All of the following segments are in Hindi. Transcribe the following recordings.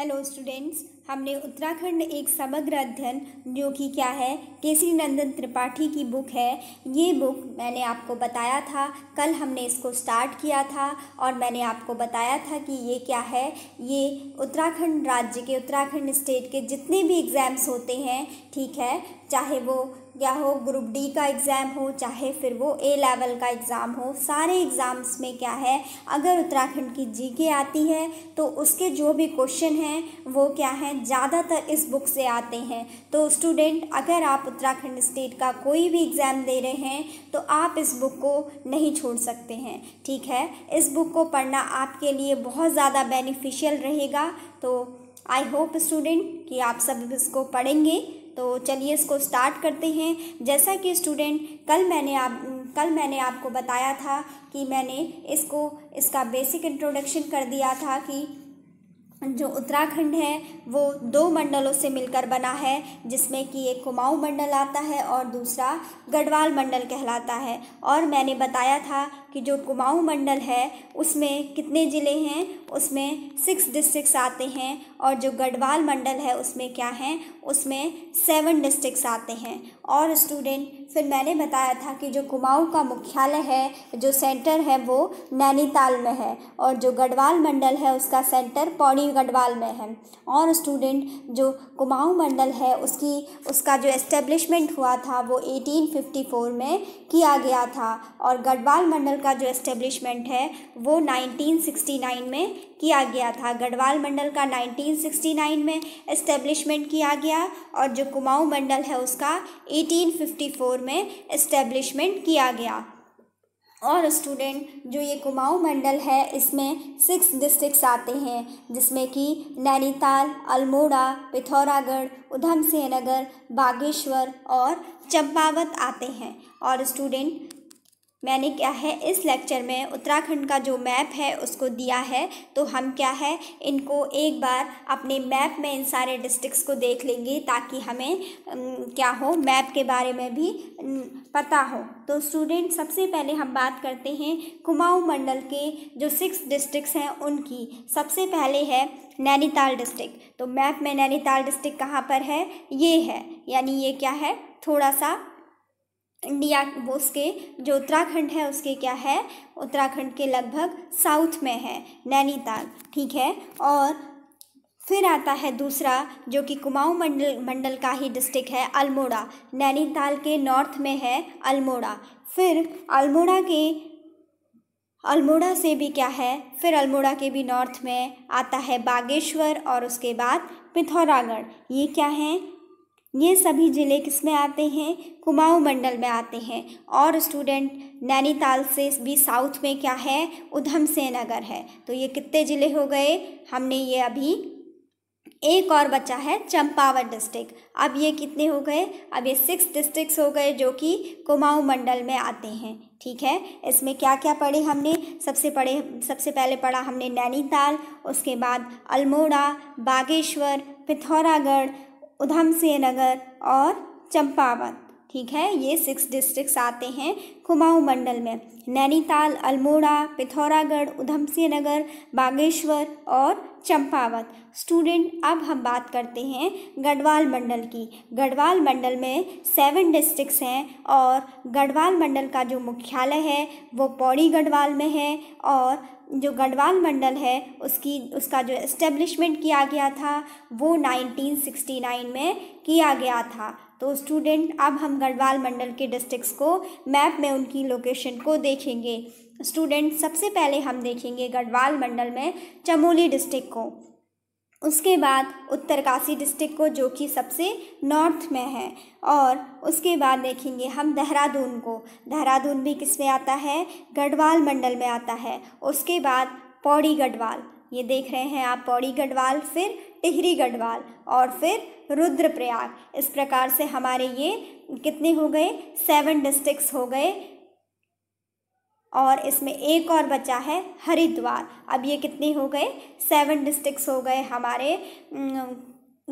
हेलो स्टूडेंट्स हमने उत्तराखंड एक समग्र अध्ययन जो कि क्या है केसरी नंदन त्रिपाठी की बुक है ये बुक मैंने आपको बताया था कल हमने इसको स्टार्ट किया था और मैंने आपको बताया था कि ये क्या है ये उत्तराखंड राज्य के उत्तराखंड स्टेट के जितने भी एग्ज़ाम्स होते हैं ठीक है चाहे वो या हो ग्रुप डी का एग्ज़ाम हो चाहे फिर वो ए लेवल का एग्ज़ाम हो सारे एग्ज़ाम्स में क्या है अगर उत्तराखंड की जीके आती है तो उसके जो भी क्वेश्चन हैं वो क्या है ज़्यादातर इस बुक से आते हैं तो स्टूडेंट अगर आप उत्तराखंड स्टेट का कोई भी एग्ज़ाम दे रहे हैं तो आप इस बुक को नहीं छोड़ सकते हैं ठीक है इस बुक को पढ़ना आपके लिए बहुत ज़्यादा बेनिफिशियल रहेगा तो आई होप स्टूडेंट कि आप सब इसको पढ़ेंगे तो चलिए इसको स्टार्ट करते हैं जैसा कि स्टूडेंट कल मैंने आप कल मैंने आपको बताया था कि मैंने इसको इसका बेसिक इंट्रोडक्शन कर दिया था कि जो उत्तराखंड है वो दो मंडलों से मिलकर बना है जिसमें कि एक कुमाऊं मंडल आता है और दूसरा गढ़वाल मंडल कहलाता है और मैंने बताया था कि जो कुमाऊं मंडल है उसमें कितने ज़िले हैं उसमें सिक्स डिस्ट्रिक्स आते हैं और जो गढ़वाल मंडल है उसमें क्या हैं उसमें सेवन डिस्ट्रिक्स आते हैं और स्टूडेंट फिर मैंने बताया था कि जो कुमाऊं का मुख्यालय है जो सेंटर है वो नैनीताल में है और जो गढ़वाल मंडल है उसका सेंटर पौड़ी गढ़वाल में है और स्टूडेंट जो कुमाऊं मंडल है उसकी उसका जो एस्टेब्लिशमेंट हुआ था वो 1854 में किया गया था और गढ़वाल मंडल का जो एस्टेब्लिशमेंट है वो 1969 में किया गया था गढ़वाल मंडल का 1969 में एस्टेब्लिशमेंट किया गया और जो कुमाऊं मंडल है उसका 1854 में एस्टेब्लिशमेंट किया गया और स्टूडेंट जो ये कुमाऊं मंडल है इसमें सिक्स डिस्ट्रिक्ट्स आते हैं जिसमें कि नैनीताल अल्मोड़ा पिथौरागढ़ ऊधम सिंह नगर बागेश्वर और चंपावत आते हैं और स्टूडेंट मैंने क्या है इस लेक्चर में उत्तराखंड का जो मैप है उसको दिया है तो हम क्या है इनको एक बार अपने मैप में इन सारे डिस्ट्रिक्ट्स को देख लेंगे ताकि हमें क्या हो मैप के बारे में भी पता हो तो स्टूडेंट सबसे पहले हम बात करते हैं कुमाऊं मंडल के जो सिक्स डिस्ट्रिक्ट्स हैं उनकी सबसे पहले है नैनीताल डिस्ट्रिक्ट तो मैप में नैनीताल डिस्ट्रिक्ट कहाँ पर है ये है यानी ये क्या है थोड़ा सा इंडिया उसके जो उत्तराखंड है उसके क्या है उत्तराखंड के लगभग साउथ में है नैनीताल ठीक है और फिर आता है दूसरा जो कि कुमाऊं मंडल मंडल का ही डिस्ट्रिक्ट है अल्मोड़ा नैनीताल के नॉर्थ में है अल्मोड़ा फिर अल्मोड़ा के अल्मोड़ा से भी क्या है फिर अल्मोड़ा के भी नॉर्थ में आता है बागेश्वर और उसके बाद पिथौरागढ़ ये क्या है ये सभी ज़िले किस में आते हैं कुमाऊं मंडल में आते हैं और स्टूडेंट नैनीताल से भी साउथ में क्या है उधम से नगर है तो ये कितने ज़िले हो गए हमने ये अभी एक और बचा है चंपावत डिस्ट्रिक्ट अब ये कितने हो गए अब ये सिक्स डिस्ट्रिक्ट्स हो गए जो कि कुमाऊं मंडल में आते हैं ठीक है इसमें क्या क्या पढ़े हमने सबसे पढ़े सबसे पहले पढ़ा हमने नैनीताल उसके बाद अल्मोड़ा बागेश्वर पिथौरागढ़ उधमसिंह नगर और चंपावत ठीक है ये सिक्स डिस्ट्रिक्ट्स आते हैं कुमाऊं मंडल में नैनीताल अल्मोड़ा पिथौरागढ़ उधमसिंह नगर बागेश्वर और चंपावत स्टूडेंट अब हम बात करते हैं गढ़वाल मंडल की गढ़वाल मंडल में सेवन डिस्ट्रिक्स हैं और गढ़वाल मंडल का जो मुख्यालय है वो पौड़ी गढ़वाल में है और जो गढ़वाल मंडल है उसकी उसका जो इस्टेब्लिशमेंट किया गया था वो 1969 में किया गया था तो स्टूडेंट अब हम गढ़वाल मंडल के डिस्ट्रिक्ट को मैप में उनकी लोकेशन को देखेंगे स्टूडेंट सबसे पहले हम देखेंगे गढ़वाल मंडल में चमोली डिस्ट्रिक्ट को उसके बाद उत्तरकाशी डिस्ट्रिक्ट को जो कि सबसे नॉर्थ में है और उसके बाद देखेंगे हम देहरादून को देहरादून भी किस में आता है गढ़वाल मंडल में आता है उसके बाद पौड़ी गढ़वाल ये देख रहे हैं आप पौड़ी गढ़वाल फिर टिहरी गढ़वाल और फिर रुद्रप्रयाग इस प्रकार से हमारे ये कितने हो गए सेवन डिस्ट्रिक्स हो गए और इसमें एक और बचा है हरिद्वार अब ये कितने हो गए सेवन डिस्ट्रिक्ट हो गए हमारे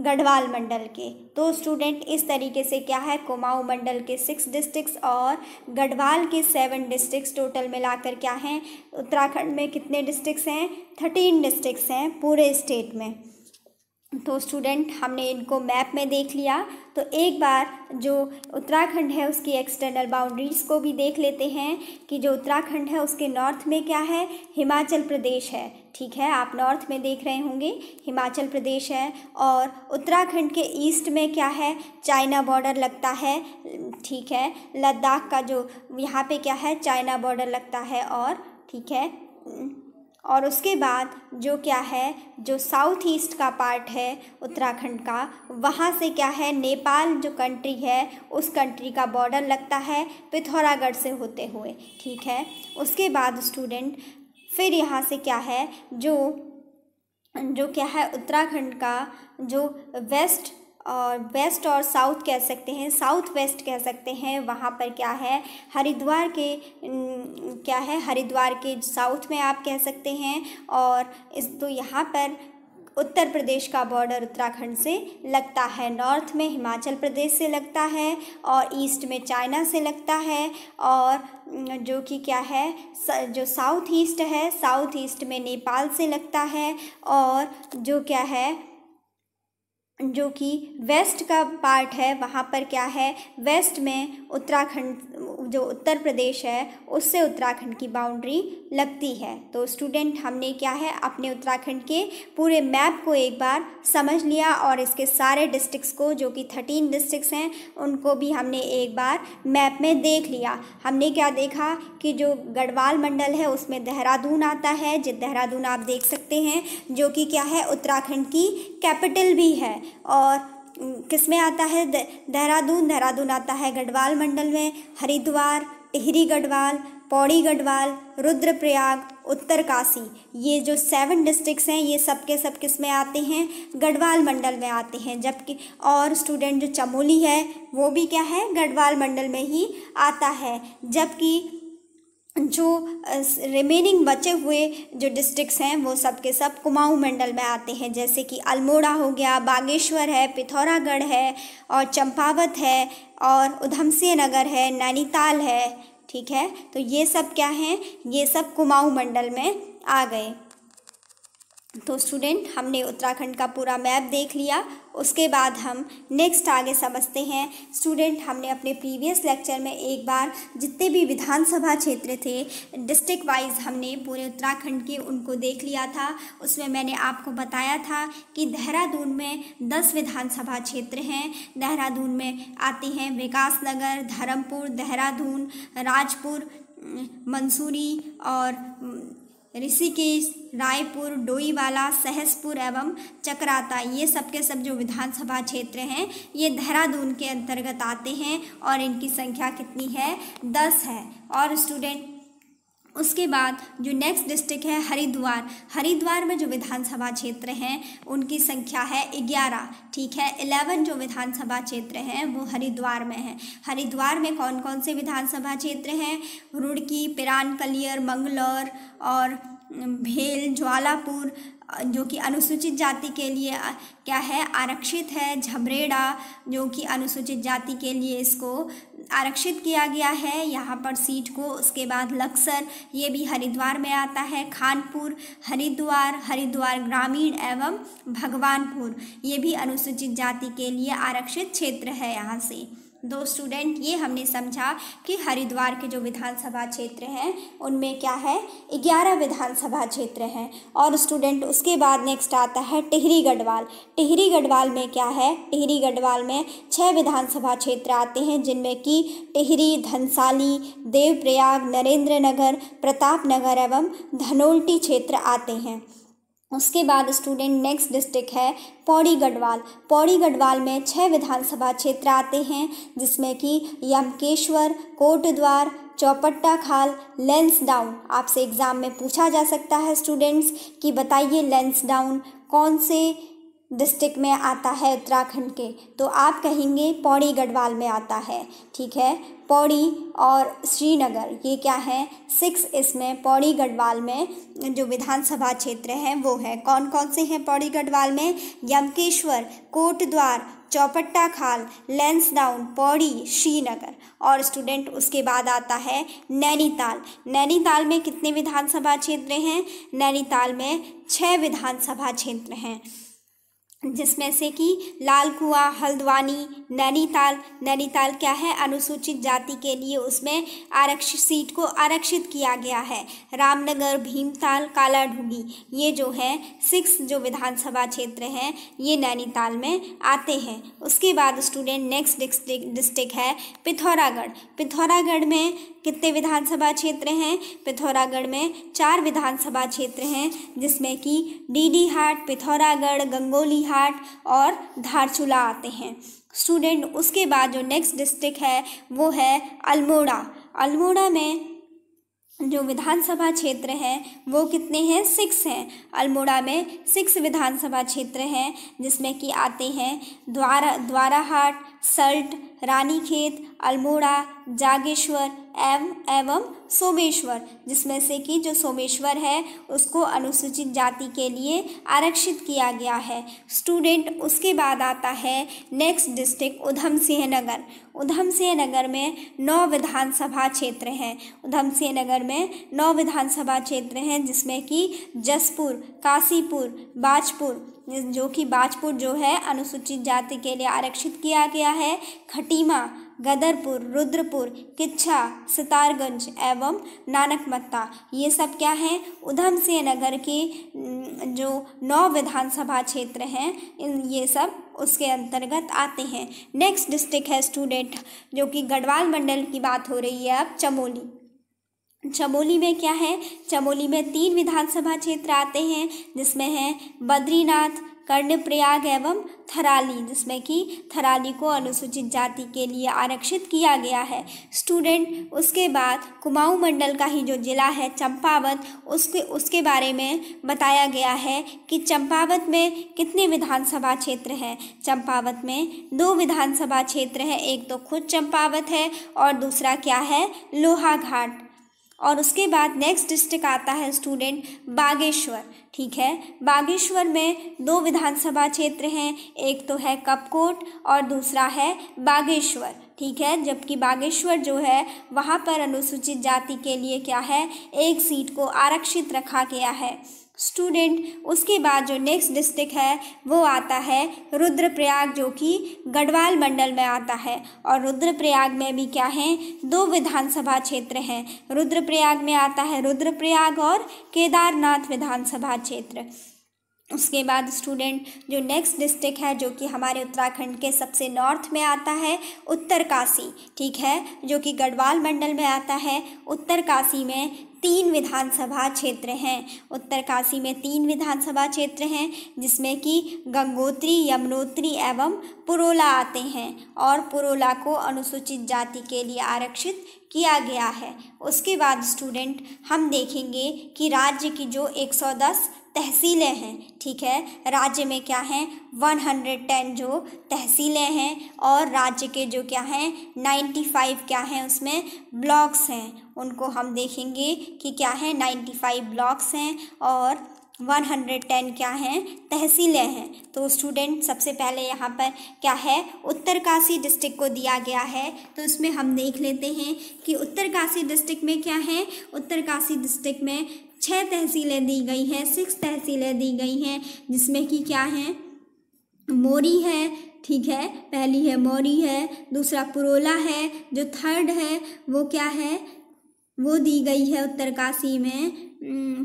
गढ़वाल मंडल के तो स्टूडेंट इस तरीके से क्या है कुमाऊ मंडल के सिक्स डिस्ट्रिक्स और गढ़वाल के सेवन डिस्ट्रिक्स टोटल मिलाकर क्या हैं उत्तराखंड में कितने डिस्ट्रिक्स हैं थर्टीन डिस्ट्रिक्स हैं पूरे स्टेट में तो स्टूडेंट हमने इनको मैप में देख लिया तो एक बार जो उत्तराखंड है उसकी एक्सटर्नल बाउंड्रीज़ को भी देख लेते हैं कि जो उत्तराखंड है उसके नॉर्थ में क्या है हिमाचल प्रदेश है ठीक है आप नॉर्थ में देख रहे होंगे हिमाचल प्रदेश है और उत्तराखंड के ईस्ट में क्या है चाइना बॉर्डर लगता है ठीक है लद्दाख का जो यहाँ पर क्या है चाइना बॉर्डर लगता है और ठीक है और उसके बाद जो क्या है जो साउथ ईस्ट का पार्ट है उत्तराखंड का वहाँ से क्या है नेपाल जो कंट्री है उस कंट्री का बॉर्डर लगता है पिथौरागढ़ से होते हुए ठीक है उसके बाद स्टूडेंट फिर यहाँ से क्या है जो जो क्या है उत्तराखंड का जो वेस्ट और वेस्ट और साउथ कह सकते हैं साउथ वेस्ट कह सकते हैं वहाँ पर क्या है हरिद्वार के क्या है हरिद्वार के साउथ में आप कह सकते हैं और इस तो यहाँ पर उत्तर प्रदेश का बॉर्डर उत्तराखंड से लगता है नॉर्थ में हिमाचल प्रदेश से लगता है और ईस्ट में चाइना से लगता है और जो कि क्या है जो साउथ ईस्ट है साउथ ईस्ट में नेपाल से लगता है और जो क्या है जो कि वेस्ट का पार्ट है वहाँ पर क्या है वेस्ट में उत्तराखंड जो उत्तर प्रदेश है उससे उत्तराखंड की बाउंड्री लगती है तो स्टूडेंट हमने क्या है अपने उत्तराखंड के पूरे मैप को एक बार समझ लिया और इसके सारे डिस्ट्रिक्ट्स को जो कि थर्टीन डिस्ट्रिक्ट्स हैं उनको भी हमने एक बार मैप में देख लिया हमने क्या देखा कि जो गढ़वाल मंडल है उसमें देहरादून आता है जो देहरादून आप देख सकते हैं जो कि क्या है उत्तराखंड की कैपिटल भी है और किसमें आता है देहरादून देहरादून आता है गढ़वाल मंडल में हरिद्वार टिहरी गढ़वाल पौड़ी गढ़वाल रुद्रप्रयाग उत्तरकाशी ये जो सेवन डिस्ट्रिक्स हैं ये सब के सब किस में आते हैं गढ़वाल मंडल में आते हैं जबकि और स्टूडेंट जो चमोली है वो भी क्या है गढ़वाल मंडल में ही आता है जबकि जो रिमेनिंग बचे हुए जो डिस्ट्रिक्ट्स हैं वो सब के सब कुमाऊं मंडल में आते हैं जैसे कि अल्मोड़ा हो गया बागेश्वर है पिथौरागढ़ है और चंपावत है और उधमसिंह नगर है नैनीताल है ठीक है तो ये सब क्या हैं ये सब कुमाऊं मंडल में आ गए तो स्टूडेंट हमने उत्तराखंड का पूरा मैप देख लिया उसके बाद हम नेक्स्ट आगे समझते हैं स्टूडेंट हमने अपने प्रीवियस लेक्चर में एक बार जितने भी विधानसभा क्षेत्र थे डिस्ट्रिक्ट वाइज हमने पूरे उत्तराखंड के उनको देख लिया था उसमें मैंने आपको बताया था कि देहरादून में दस विधानसभा क्षेत्र हैं देहरादून में आते हैं विकास नगर धर्मपुर देहरादून राजपुर मंसूरी और ऋषिकेश रायपुर डोईवाला सहसपुर एवं चक्राता ये सब के सब जो विधानसभा क्षेत्र हैं ये देहरादून के अंतर्गत आते हैं और इनकी संख्या कितनी है दस है और स्टूडेंट उसके बाद जो नेक्स्ट डिस्ट्रिक्ट है हरिद्वार हरिद्वार में जो विधानसभा क्षेत्र हैं उनकी संख्या है ग्यारह ठीक है इलेवन जो विधानसभा क्षेत्र हैं वो हरिद्वार में हैं हरिद्वार में कौन कौन से विधानसभा क्षेत्र हैं रुड़की पिरान कलियर मंगलौर और भेल ज्वालापुर जो कि अनुसूचित जाति के लिए क्या है आरक्षित है झबरेड़ा जो कि अनुसूचित जाति के लिए इसको आरक्षित किया गया है यहाँ पर सीट को उसके बाद लक्सर ये भी हरिद्वार में आता है खानपुर हरिद्वार हरिद्वार ग्रामीण एवं भगवानपुर ये भी अनुसूचित जाति के लिए आरक्षित क्षेत्र है यहाँ से दो स्टूडेंट ये हमने समझा कि हरिद्वार के जो विधानसभा क्षेत्र हैं उनमें क्या है ग्यारह विधानसभा क्षेत्र हैं और स्टूडेंट उसके बाद नेक्स्ट आता है टिहरी गढ़वाल टिहरी गढ़वाल में क्या है टिहरी गढ़वाल में छः विधानसभा क्षेत्र आते हैं जिनमें कि टिहरी धनसाली देवप्रयाग नरेंद्र नगर प्रताप नगर एवं धनोल्टी क्षेत्र आते हैं उसके बाद स्टूडेंट नेक्स्ट डिस्ट्रिक्ट है पौड़ी गढ़वाल पौड़ी गढ़वाल में छः विधानसभा क्षेत्र आते हैं जिसमें कि यमकेश्वर कोटद्वार चौपट्टा खाल लेंस डाउन आपसे एग्ज़ाम में पूछा जा सकता है स्टूडेंट्स कि बताइए लेंस डाउन कौन से डिस्ट्रिक्ट में आता है उत्तराखंड के तो आप कहेंगे पौड़ी गढ़वाल में आता है ठीक है पौड़ी और श्रीनगर ये क्या है सिक्स इसमें पौड़ी गढ़वाल में जो विधानसभा क्षेत्र हैं वो है कौन कौन से हैं पौड़ी गढ़वाल में यमकेश्वर कोटद्वार चौपट्टा खाल लेंस डाउन पौड़ी श्रीनगर और स्टूडेंट उसके बाद आता है नैनीताल नैनीताल में कितने विधानसभा क्षेत्र हैं नैनीताल में छः विधानसभा क्षेत्र हैं जिसमें से कि लाल कुआ हल्द्वानी नैनीताल नैनीताल क्या है अनुसूचित जाति के लिए उसमें आरक्षित सीट को आरक्षित किया गया है रामनगर भीमताल कालाढूंगी ये जो है सिक्स जो विधानसभा क्षेत्र हैं ये नैनीताल में आते हैं उसके बाद स्टूडेंट नेक्स्ट डिस्ट्रिक्ट डिस्ट्रिक्ट है पिथौरागढ़ पिथौरागढ़ में कितने विधानसभा क्षेत्र हैं पिथौरागढ़ में चार विधानसभा क्षेत्र हैं जिसमें कि डी हाट पिथौरागढ़ गंगोली घाट और धारचूला आते हैं स्टूडेंट उसके बाद जो नेक्स्ट डिस्ट्रिक्ट है वो है अल्मोड़ा अल्मोड़ा में जो विधानसभा क्षेत्र हैं वो कितने हैं सिक्स हैं अल्मोड़ा में सिक्स विधानसभा क्षेत्र हैं जिसमें कि आते हैं द्वारा द्वाराहाट सल्ट रानीखेत अल्मोड़ा जागेश्वर एवं एवं सोमेश्वर जिसमें से कि जो सोमेश्वर है उसको अनुसूचित जाति के लिए आरक्षित किया गया है स्टूडेंट उसके बाद आता है नेक्स्ट डिस्ट्रिक्ट उधम सिंह नगर उधम सिंह नगर में नौ विधानसभा क्षेत्र हैं उधम सिंह नगर में नौ विधानसभा क्षेत्र हैं जिसमें कि जसपुर काशीपुर बाजपुर जो कि बाजपुर जो है अनुसूचित जाति के लिए आरक्षित किया गया है खटीमा गदरपुर रुद्रपुर किच्छा सितारगंज एवं नानकमत्ता ये सब क्या हैं उधम से नगर के जो नौ विधानसभा क्षेत्र हैं इन ये सब उसके अंतर्गत आते हैं नेक्स्ट डिस्ट्रिक्ट है स्टूडेंट जो कि गढ़वाल मंडल की बात हो रही है अब चमोली चमोली में क्या है चमोली में तीन विधानसभा क्षेत्र आते हैं जिसमें है बद्रीनाथ कर्णप्रयाग एवं थराली जिसमें कि थराली को अनुसूचित जाति के लिए आरक्षित किया गया है स्टूडेंट उसके बाद कुमाऊं मंडल का ही जो ज़िला है चंपावत उसके उसके बारे में बताया गया है कि चंपावत में कितने विधानसभा क्षेत्र हैं चंपावत में दो विधानसभा क्षेत्र हैं एक तो खुद चंपावत है और दूसरा क्या है लोहाघाट और उसके बाद नेक्स्ट डिस्ट्रिक्ट आता है स्टूडेंट बागेश्वर ठीक है बागेश्वर में दो विधानसभा क्षेत्र हैं एक तो है कपकोट और दूसरा है बागेश्वर ठीक है जबकि बागेश्वर जो है वहाँ पर अनुसूचित जाति के लिए क्या है एक सीट को आरक्षित रखा गया है स्टूडेंट उसके बाद जो नेक्स्ट डिस्ट्रिक्ट है वो आता है रुद्रप्रयाग जो कि गढ़वाल मंडल में आता है और रुद्रप्रयाग में भी क्या है दो विधानसभा क्षेत्र हैं रुद्रप्रयाग में आता है रुद्रप्रयाग और केदारनाथ विधानसभा क्षेत्र उसके बाद स्टूडेंट जो नेक्स्ट डिस्ट्रिक्ट है जो कि हमारे उत्तराखंड के सबसे नॉर्थ में आता है उत्तरकाशी ठीक है जो कि गढ़वाल मंडल में आता है उत्तरकाशी में तीन विधानसभा क्षेत्र हैं उत्तरकाशी में तीन विधानसभा क्षेत्र हैं जिसमें कि गंगोत्री यमुनोत्री एवं पुरोला आते हैं और पुरोला को अनुसूचित जाति के लिए आरक्षित किया गया है उसके बाद स्टूडेंट हम देखेंगे कि राज्य की जो 110 तहसीलें हैं ठीक है राज्य में क्या हैं वन हंड्रेड टेन जो तहसीलें हैं और राज्य के जो क्या हैं नाइन्टी फाइव क्या हैं उसमें ब्लॉक्स हैं उनको हम देखेंगे कि क्या है फाइव ब्लॉक्स हैं और वन टेन क्या हैं तहसीलें हैं तो स्टूडेंट सबसे पहले यहाँ पर क्या है उत्तरकाशी डिस्ट्रिक्ट को दिया गया है तो इसमें हम देख लेते हैं कि उत्तरकाशी डिस्ट्रिक्ट में क्या है उत्तरकाशी डिस्ट्रिक्ट में छः तहसीलें दी गई हैं सिक्स तहसीलें दी गई हैं जिसमें कि क्या हैं मोरी है ठीक है पहली है मोरी है दूसरा पुरोला है जो थर्ड है वो क्या है वो दी गई है उत्तरकाशी में हम्म,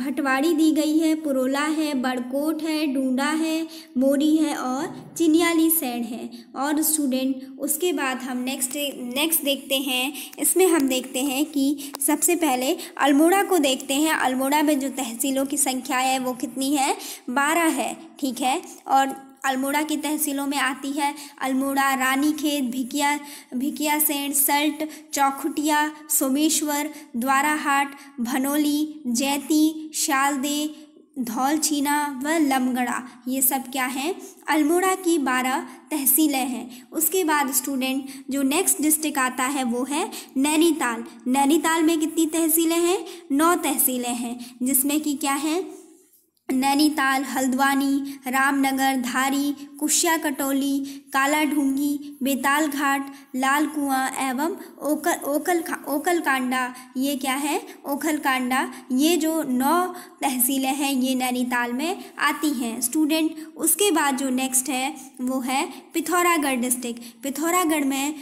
भटवाड़ी दी गई है पुरोला है बड़कोट है डूडा है मोरी है और चिनियाली सैड है और स्टूडेंट उसके बाद हम नेक्स्ट नेक्स्ट देखते हैं इसमें हम देखते हैं कि सबसे पहले अल्मोड़ा को देखते हैं अल्मोड़ा में जो तहसीलों की संख्या है वो कितनी है बारह है ठीक है और अल्मोड़ा की तहसीलों में आती है अल्मोड़ा रानीखेत भिकिया भिकिया सेंट सल्ट चौखुटिया सोमेश्वर द्वाराहाट भनोली जैती शालदे धौलछीना व लमगड़ा ये सब क्या हैं अल्मोड़ा की बारह तहसीलें हैं उसके बाद स्टूडेंट जो नेक्स्ट डिस्ट्रिक्ट आता है वो है नैनीताल नैनीताल में कितनी तहसीलें हैं नौ तहसीलें हैं जिसमें कि क्या है नैनीताल हल्द्वानी रामनगर धारी कुशिया कटौली काला ढूंगी बेताल घाट लाल कुआं एवं ओकल ओकल ओकल कांडा ये क्या है ओखल कांडा ये जो नौ तहसीलें हैं ये नैनीताल में आती हैं स्टूडेंट उसके बाद जो नेक्स्ट है वो है पिथौरागढ़ डिस्ट्रिक्ट पिथौरागढ़ में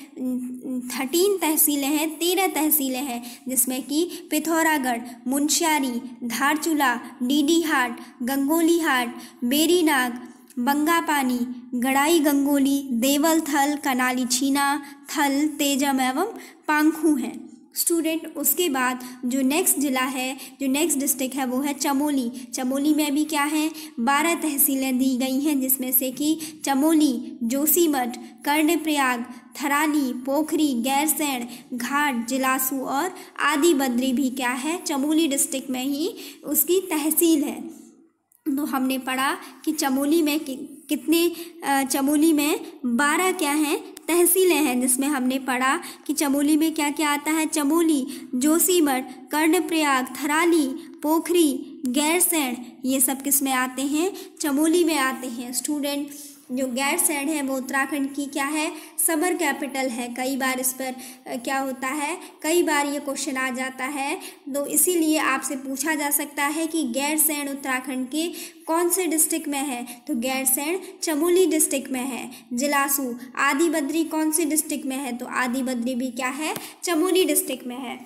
थर्टीन तहसीलें हैं तेरह तहसीलें हैं जिसमें कि Pithoragarh Munsiyari Dharchula Didihat Gangolihat Berinag Bangapani Garai Gangoli देवल थल कनाली छीना थल तेजम एवं पांखू हैं स्टूडेंट उसके बाद जो नेक्स्ट ज़िला है जो नेक्स्ट डिस्ट्रिक्ट है वो है चमोली चमोली में भी क्या है बारह तहसीलें दी गई हैं जिसमें से कि चमोली जोशीमठ कर्णप्रयाग थराली पोखरी गैरसैण घाट जिलासू और आदि बद्री भी क्या है चमोली डिस्ट्रिक्ट में ही उसकी तहसील है तो हमने पढ़ा कि चमोली में कि, कितने चमोली में बारह क्या हैं तहसीलें हैं जिसमें हमने पढ़ा कि चमोली में क्या क्या आता है चमोली जोशीमठ कर्णप्रयाग थराली पोखरी गैरसैण ये सब किस में आते हैं चमोली में आते हैं स्टूडेंट जो गैरसैंण है वो उत्तराखंड की क्या है समर कैपिटल है कई बार इस पर क्या होता है कई बार ये क्वेश्चन आ जाता है तो इसीलिए आपसे पूछा जा सकता है कि गैरसैंण उत्तराखंड के कौन से डिस्ट्रिक्ट में है तो गैरसैंण चमोली डिस्ट्रिक्ट में है जिलासू आदि बद्री कौन से डिस्ट्रिक्ट में है तो आदि बद्री भी क्या है चमोली डिस्ट्रिक्ट में है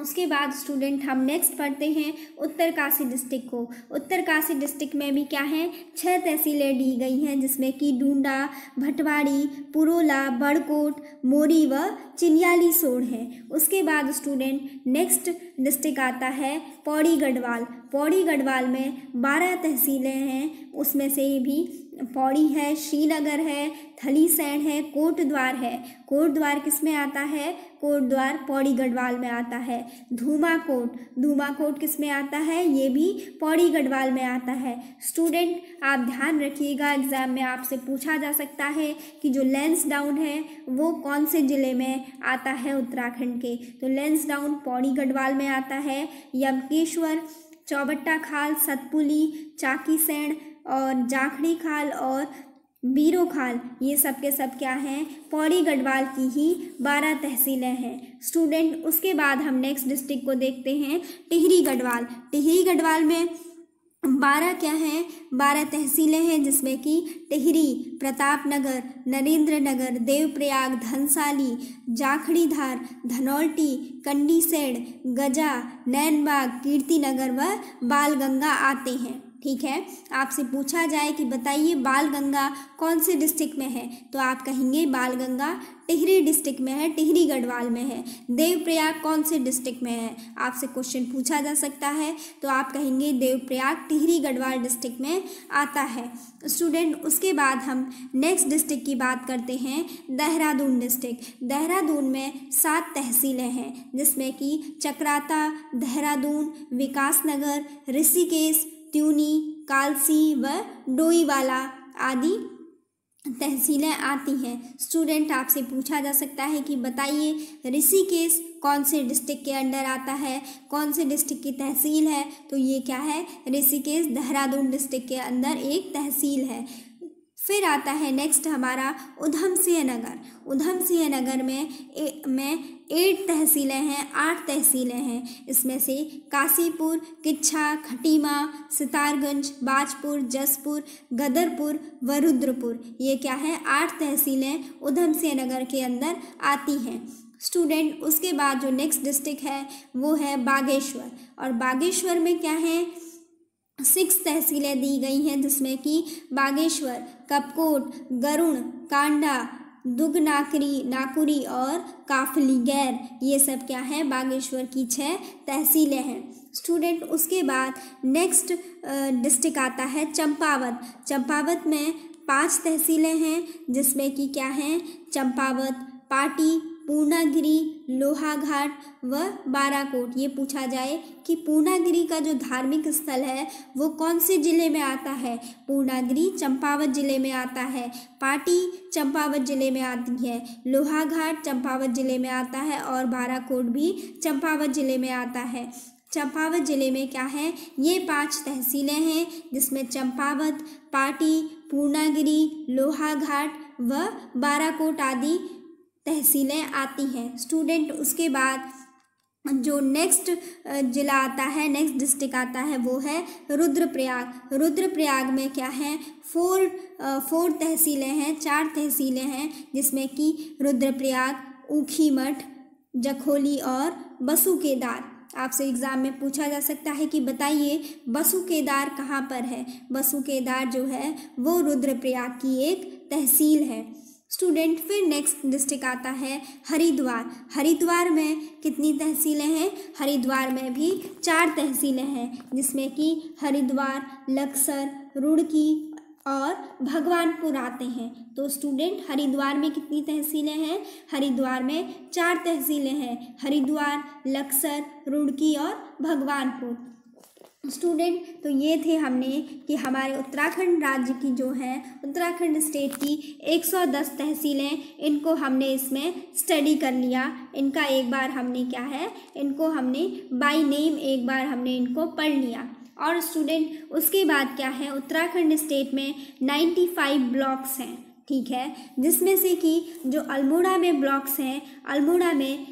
उसके बाद स्टूडेंट हम नेक्स्ट पढ़ते हैं उत्तरकाशी डिस्ट्रिक्ट को उत्तरकाशी डिस्ट्रिक्ट में भी क्या है छह तहसीलें दी गई हैं जिसमें कि डूडा भटवाड़ी पुरोला बड़कोट मोरी व चिनियाली सोड़ है उसके बाद स्टूडेंट नेक्स्ट डिस्ट्रिक्ट आता है पौड़ी गढ़वाल पौड़ी गढ़वाल में बारह तहसीलें हैं उसमें से भी पौड़ी है श्रीनगर है थलीसैन है कोटद्वार है कोटद्वार किस में आता है कोटद्वार पौड़ी गढ़वाल में आता है धूमा कोट धूमा कोट किस में आता है ये भी पौड़ी गढ़वाल में आता है स्टूडेंट आप ध्यान रखिएगा एग्ज़ाम में आपसे पूछा जा सकता है कि जो लेंस डाउन है वो कौन से ज़िले में आता है उत्तराखंड के तो लेंस डाउन पौड़ी गढ़वाल में आता है यमकेश्वर चौबट्टा खाल सतपुली चाकीसैण और जाखड़ी खाल और बीरो खाल ये सब के सब क्या हैं पौड़ी गढ़वाल की ही बारह तहसीलें हैं स्टूडेंट उसके बाद हम नेक्स्ट डिस्ट्रिक्ट को देखते हैं टिहरी गढ़वाल टिहरी गढ़वाल में बारह क्या हैं बारह तहसीलें हैं जिसमें कि टिहरी प्रतापनगर नरेंद्र नगर देवप्रयाग धनसाली जाखड़ीधार धनौल्टी कंडीसेड़ गजा नैनबाग नगर व बालगंगा आते हैं ठीक है आपसे पूछा जाए कि बताइए बाल गंगा कौन से डिस्ट्रिक्ट में है तो आप कहेंगे बाल गंगा टिहरी डिस्ट्रिक्ट में है टिहरी गढ़वाल में है देवप्रयाग कौन से डिस्ट्रिक्ट में है आपसे क्वेश्चन पूछा जा सकता है तो आप कहेंगे देवप्रयाग टिहरी गढ़वाल डिस्ट्रिक्ट में आता है स्टूडेंट उसके बाद हम नेक्स्ट डिस्ट्रिक्ट की बात करते हैं देहरादून डिस्ट्रिक्ट देहरादून में सात तहसीलें हैं जिसमें कि चक्राता देहरादून विकास नगर ऋषिकेश त्यूनी कालसी व डोईवाला आदि तहसीलें आती हैं स्टूडेंट आपसे पूछा जा सकता है कि बताइए ऋषिकेश कौन से डिस्ट्रिक्ट के अंडर आता है कौन से डिस्ट्रिक्ट की तहसील है तो ये क्या है ऋषिकेश देहरादून डिस्ट्रिक्ट के अंदर एक तहसील है फिर आता है नेक्स्ट हमारा सिंह नगर सिंह नगर में ए, में एट तहसीलें हैं आठ तहसीलें हैं इसमें से काशीपुर किच्छा खटीमा सितारगंज बाजपुर जसपुर गदरपुर वरुद्रपुर ये क्या है आठ तहसीलें सिंह नगर के अंदर आती हैं स्टूडेंट उसके बाद जो नेक्स्ट डिस्ट्रिक्ट है वो है बागेश्वर और बागेश्वर में क्या है सिक्स तहसीलें दी गई हैं जिसमें कि बागेश्वर कपकोट गरुण कांडा दुगनाकरी नाकुरी और काफली गैर ये सब क्या है बागेश्वर की छः तहसीलें हैं स्टूडेंट उसके बाद नेक्स्ट डिस्ट्रिक्ट आता है चंपावत चंपावत में पांच तहसीलें हैं जिसमें कि क्या हैं चंपावत पाटी पूर्णागिरी लोहाघाट व बाराकोट ये पूछा जाए कि पूर्णागिरी का जो धार्मिक स्थल है वो कौन से ज़िले में आता है पूर्णागिरी चंपावत ज़िले में आता है पाटी चंपावत ज़िले में आती है लोहाघाट चंपावत ज़िले में आता है और बाराकोट भी चंपावत ज़िले में आता है चंपावत ज़िले में क्या है ये पांच तहसीलें हैं जिसमें चंपावत पाटी पूर्णागिरी लोहाघाट व बाराकोट आदि तहसीलें आती हैं स्टूडेंट उसके बाद जो नेक्स्ट जिला आता है नेक्स्ट डिस्ट्रिक्ट आता है वो है रुद्रप्रयाग रुद्रप्रयाग में क्या है फोर फोर तहसीलें हैं चार तहसीलें हैं जिसमें कि रुद्रप्रयाग ऊखी मठ जखोली और बसु केदार आपसे एग्ज़ाम में पूछा जा सकता है कि बताइए बसु केदार कहाँ पर है बसु केदार जो है वो रुद्रप्रयाग की एक तहसील है स्टूडेंट फिर नेक्स्ट डिस्ट्रिक्ट आता है हरिद्वार हरिद्वार में कितनी तहसीलें हैं हरिद्वार में भी चार तहसीलें हैं जिसमें कि हरिद्वार लक्सर रुड़की और भगवानपुर आते हैं तो स्टूडेंट हरिद्वार में कितनी तहसीलें हैं हरिद्वार में चार तहसीलें हैं हरिद्वार लक्सर रुड़की और भगवानपुर स्टूडेंट तो ये थे हमने कि हमारे उत्तराखंड राज्य की जो है उत्तराखंड स्टेट की 110 तहसीलें इनको हमने इसमें स्टडी कर लिया इनका एक बार हमने क्या है इनको हमने बाय नेम एक बार हमने इनको पढ़ लिया और स्टूडेंट उसके बाद क्या है उत्तराखंड स्टेट में 95 ब्लॉक्स हैं ठीक है जिसमें से कि जो अल्मोड़ा में ब्लॉक्स हैं अल्मोड़ा में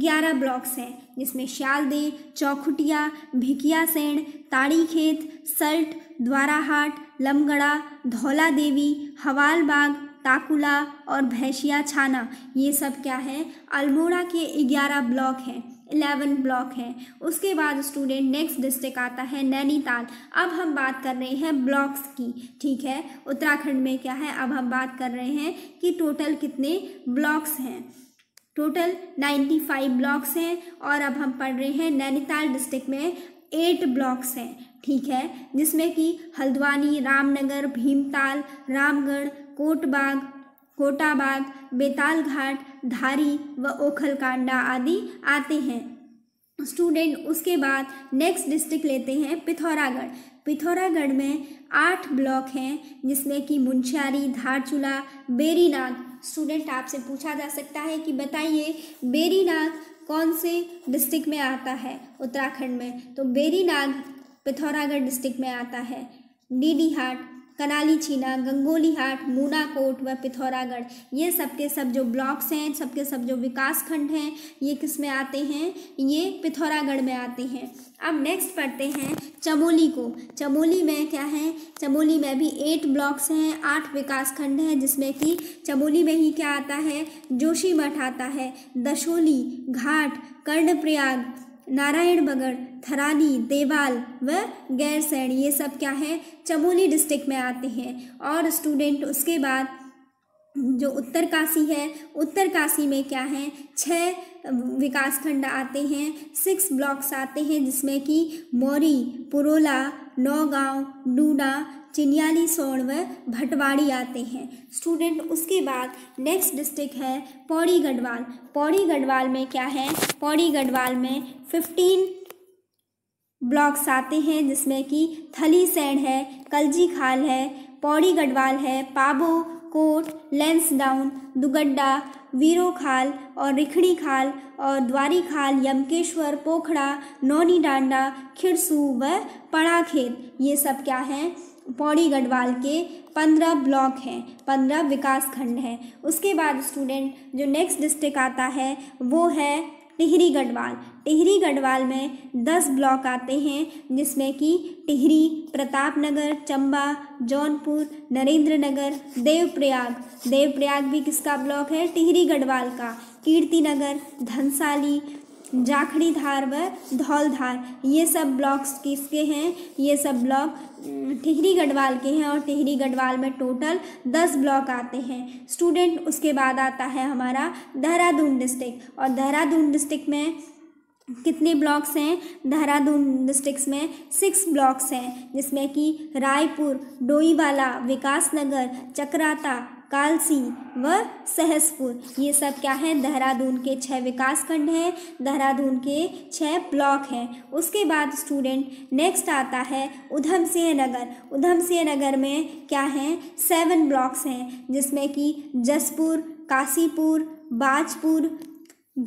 ग्यारह ब्लॉक्स हैं जिसमें श्यालदेह चौखुटिया भिकिया सेंड ताड़ी खेत सल्ट द्वाराहाट लमगड़ा धौला देवी हवाल बाग ताकुला और भैंसिया छाना ये सब क्या है अल्मोड़ा के ग्यारह ब्लॉक हैं इलेवन ब्लॉक है उसके बाद स्टूडेंट नेक्स्ट डिस्ट्रिक्ट आता है नैनीताल अब हम बात कर रहे हैं ब्लॉक्स की ठीक है उत्तराखंड में क्या है अब हम बात कर रहे हैं कि टोटल कितने ब्लॉक्स हैं टोटल 95 ब्लॉक्स हैं और अब हम पढ़ रहे हैं नैनीताल डिस्ट्रिक्ट में एट ब्लॉक्स हैं ठीक है जिसमें कि हल्द्वानी रामनगर भीमताल रामगढ़ कोटबाग कोटाबाग बेताल घाट धारी व ओखलकांडा आदि आते हैं स्टूडेंट उसके बाद नेक्स्ट डिस्ट्रिक्ट लेते हैं पिथौरागढ़ पिथौरागढ़ में आठ ब्लॉक हैं जिसमें कि मुंशियारी धारचूला बेरीनाग स्टूडेंट आपसे पूछा जा सकता है कि बताइए बेरीनाग कौन से डिस्ट्रिक्ट में आता है उत्तराखंड में तो बेरीनाग पिथौरागढ़ डिस्ट्रिक्ट में आता है डी हाट कनाली छीना गंगोली हाट मूना कोट व पिथौरागढ़ ये सब के सब जो ब्लॉक्स हैं सब के सब जो विकास खंड हैं ये किस में आते हैं ये पिथौरागढ़ में आते हैं अब नेक्स्ट पढ़ते हैं चमोली को चमोली में क्या है चमोली में भी एट ब्लॉक्स हैं आठ विकास खंड हैं जिसमें कि चमोली में ही क्या आता है जोशीमठ आता है दशोली घाट कर्णप्रयाग नारायण बगड़ थराली देवाल व गैरसैण ये सब क्या है चमोली डिस्ट्रिक्ट में आते हैं और स्टूडेंट उसके बाद जो उत्तरकाशी है उत्तरकाशी में क्या है छः विकासखंड आते हैं सिक्स ब्लॉक्स आते हैं जिसमें कि मौरी पुरोला नौगांव डूडा चिनियाली सोड़ व भटवाड़ी आते हैं स्टूडेंट उसके बाद नेक्स्ट डिस्ट्रिक्ट है पौड़ी गढ़वाल पौड़ी गढ़वाल में क्या है पौड़ी गढ़वाल में फिफ्टीन ब्लॉक्स आते हैं जिसमें कि थली है कलजी खाल है पौड़ी गढ़वाल है पाबो कोट लेंसडाउन दुगड्डा वीरो खाल और रिखड़ी खाल और द्वारी खाल यमकेश्वर पोखड़ा नौनी डांडा खिरसू व पड़ाखेत ये सब क्या हैं पौड़ी गढ़वाल के पंद्रह ब्लॉक हैं पंद्रह विकास खंड हैं उसके बाद स्टूडेंट जो नेक्स्ट डिस्ट्रिक्ट आता है वो है टिहरी गढ़वाल टिहरी गढ़वाल में दस ब्लॉक आते हैं जिसमें कि टिहरी प्रताप नगर चंबा जौनपुर नरेंद्र नगर देवप्रयाग देवप्रयाग भी किसका ब्लॉक है टिहरी गढ़वाल का कीर्ति नगर धनसाली जाखड़ी धार व धौलधार ये सब ब्लॉक्स किसके हैं ये सब ब्लॉक टिहरी गढ़वाल के हैं और टिहरी गढ़वाल में टोटल दस ब्लॉक आते हैं स्टूडेंट उसके बाद आता है हमारा देहरादून डिस्ट्रिक्ट और देहरादून डिस्ट्रिक्ट में कितने ब्लॉक्स हैं देहरादून डिस्ट्रिक्स में सिक्स ब्लॉक्स हैं जिसमें कि रायपुर डोईवाला विकास नगर चक्राता कालसी व सहसपुर ये सब क्या है देहरादून के छः विकास खंड हैं देहरादून के छः ब्लॉक हैं उसके बाद स्टूडेंट नेक्स्ट आता है उधम सिंह नगर उधम सिंह नगर में क्या हैं सेवन ब्लॉक्स हैं जिसमें कि जसपुर काशीपुर बाजपुर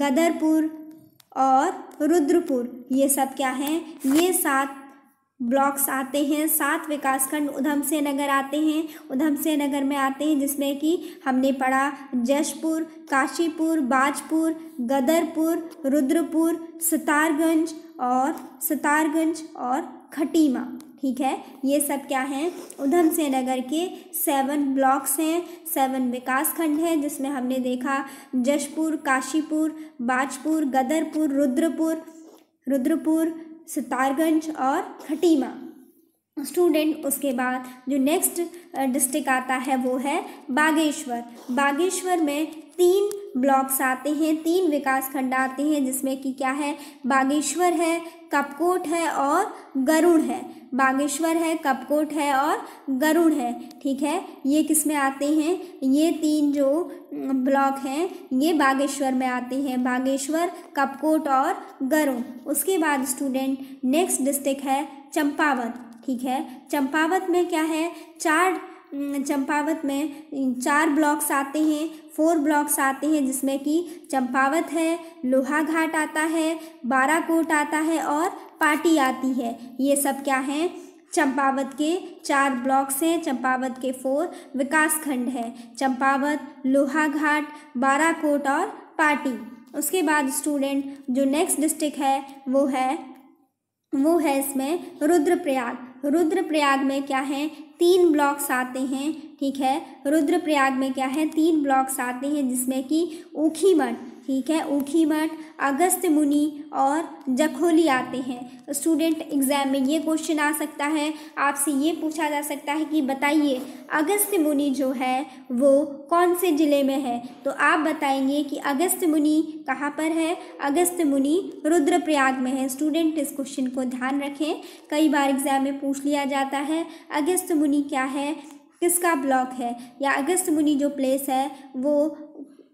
गदरपुर और रुद्रपुर ये सब क्या हैं ये सात ब्लॉक्स आते हैं सात विकासखंड उधम से नगर आते हैं उधम से नगर में आते हैं जिसमें कि हमने पढ़ा जशपुर काशीपुर बाजपुर गदरपुर रुद्रपुर सतारगंज और सतारगंज और खटीमा ठीक है ये सब क्या हैं उधम से नगर के सेवन ब्लॉक्स हैं सेवन विकास खंड हैं जिसमें हमने देखा जशपुर काशीपुर बाजपुर गदरपुर रुद्रपुर रुद्रपुर सितारगंज और खटीमा स्टूडेंट उसके बाद जो नेक्स्ट डिस्ट्रिक्ट आता है वो है बागेश्वर बागेश्वर में तीन ब्लॉक्स आते हैं तीन विकास खंड आते हैं जिसमें कि क्या है बागेश्वर है कपकोट है और गरुड़ है बागेश्वर है कपकोट है और गरुड़ है ठीक है ये किस में आते हैं ये तीन जो ब्लॉक हैं ये बागेश्वर में आते हैं बागेश्वर कपकोट और गरुड़ उसके बाद स्टूडेंट नेक्स्ट डिस्ट्रिक्ट है चंपावत ठीक है चंपावत में क्या है चार चंपावत में चार ब्लॉक्स आते हैं फोर ब्लॉक्स आते हैं जिसमें कि चंपावत है लोहा घाट आता है बाराकोट आता है और पाटी आती है ये सब क्या हैं चंपावत के चार ब्लॉक्स हैं चंपावत के फोर विकास खंड है चंपावत लोहा घाट बाराकोट और पाटी उसके बाद स्टूडेंट जो नेक्स्ट डिस्ट्रिक्ट है वो है वो है इसमें रुद्रप्रयाग रुद्रप्रयाग में क्या है तीन ब्लॉक्स आते हैं ठीक है रुद्रप्रयाग में क्या है तीन ब्लॉक्स आते हैं जिसमें कि ऊखी मठ ठीक है ऊखी मठ अगस्त मुनि और जखोली आते हैं स्टूडेंट एग्जाम में ये क्वेश्चन आ सकता है आपसे ये पूछा जा सकता है कि बताइए अगस्त मुनि जो है वो कौन से ज़िले में है तो आप बताएंगे कि अगस्त मुनि कहाँ पर है अगस्त मुनि रुद्रप्रयाग में है स्टूडेंट इस क्वेश्चन को ध्यान रखें कई बार एग्ज़ाम में पूछ लिया जाता है अगस्त मुनि क्या है किसका ब्लॉक है या अगस्त मुनि जो प्लेस है वो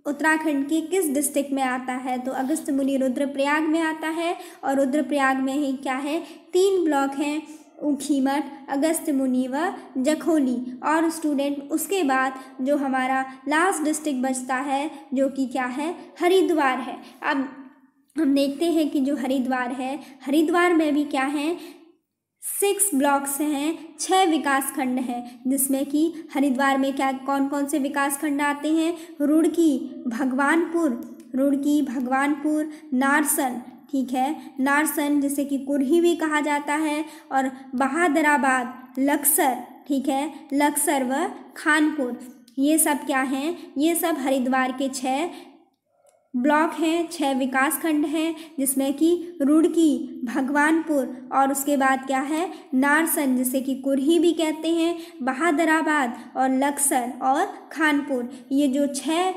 उत्तराखंड के किस डिस्ट्रिक्ट में आता है तो अगस्त मुनि रुद्रप्रयाग में आता है और रुद्रप्रयाग में ही क्या है तीन ब्लॉक हैं ऊखीमठ अगस्त मुनि व जखोली और स्टूडेंट उसके बाद जो हमारा लास्ट डिस्ट्रिक्ट बचता है जो कि क्या है हरिद्वार है अब हम देखते हैं कि जो हरिद्वार है हरिद्वार में भी क्या है सिक्स ब्लॉक्स हैं छः विकास खंड हैं जिसमें कि हरिद्वार में क्या कौन कौन से विकास खंड आते हैं रुड़की भगवानपुर रुड़की भगवानपुर नारसन ठीक है नारसन जिसे कि कुरही भी कहा जाता है और बहादराबाद लक्सर ठीक है लक्सर व खानपुर ये सब क्या हैं ये सब हरिद्वार के छः ब्लॉक हैं छः विकास खंड हैं जिसमें कि रुड़की भगवानपुर और उसके बाद क्या है नारसन जिसे कि कुरही भी कहते हैं बहादराबाद और लक्सर और खानपुर ये जो छः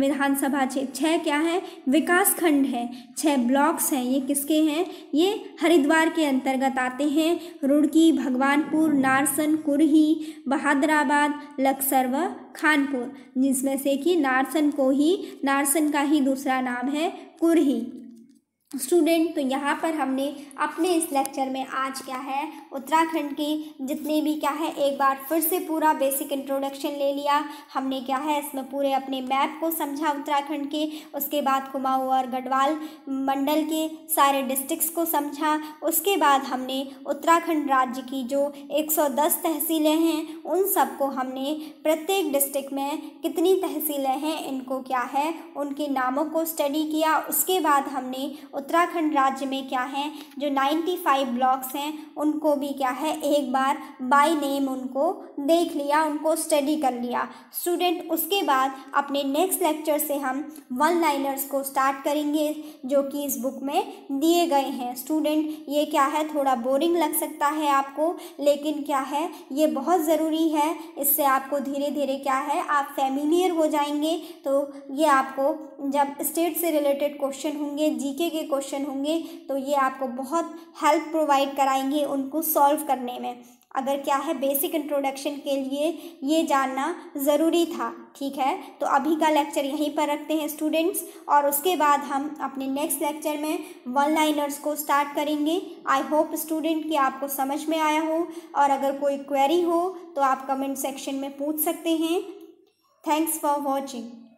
विधानसभा छह छः क्या है विकास खंड है छः ब्लॉक्स हैं ये किसके हैं ये हरिद्वार के अंतर्गत आते हैं रुड़की भगवानपुर नारसन कुरही बहादराबाद लक्सर व खानपुर जिसमें से कि नारसन को ही नारसन का ही दूसरा नाम है कुरही स्टूडेंट तो यहाँ पर हमने अपने इस लेक्चर में आज क्या है उत्तराखंड के जितने भी क्या है एक बार फिर से पूरा बेसिक इंट्रोडक्शन ले लिया हमने क्या है इसमें पूरे अपने मैप को समझा उत्तराखंड के उसके बाद कुमाऊँ और गढ़वाल मंडल के सारे डिस्ट्रिक्स को समझा उसके बाद हमने उत्तराखंड राज्य की जो एक तहसीलें हैं उन सबको हमने प्रत्येक डिस्ट्रिक्ट में कितनी तहसीलें हैं इनको क्या है उनके नामों को स्टडी किया उसके बाद हमने उत्तराखंड राज्य में क्या है जो नाइन्टी फाइव ब्लॉक्स हैं उनको भी क्या है एक बार बाय नेम उनको देख लिया उनको स्टडी कर लिया स्टूडेंट उसके बाद अपने नेक्स्ट लेक्चर से हम वन लाइनर्स को स्टार्ट करेंगे जो कि इस बुक में दिए गए हैं स्टूडेंट ये क्या है थोड़ा बोरिंग लग सकता है आपको लेकिन क्या है ये बहुत ज़रूरी है इससे आपको धीरे धीरे क्या है आप फैमिलियर हो जाएंगे तो ये आपको जब स्टेट से रिलेटेड क्वेश्चन होंगे जीके के क्वेश्चन होंगे तो ये आपको बहुत हेल्प प्रोवाइड कराएंगे उनको सॉल्व करने में अगर क्या है बेसिक इंट्रोडक्शन के लिए ये जानना ज़रूरी था ठीक है तो अभी का लेक्चर यहीं पर रखते हैं स्टूडेंट्स और उसके बाद हम अपने नेक्स्ट लेक्चर में वन लाइनर्स को स्टार्ट करेंगे आई होप स्टूडेंट कि आपको समझ में आया हो और अगर कोई क्वेरी हो तो आप कमेंट सेक्शन में पूछ सकते हैं थैंक्स फॉर वॉचिंग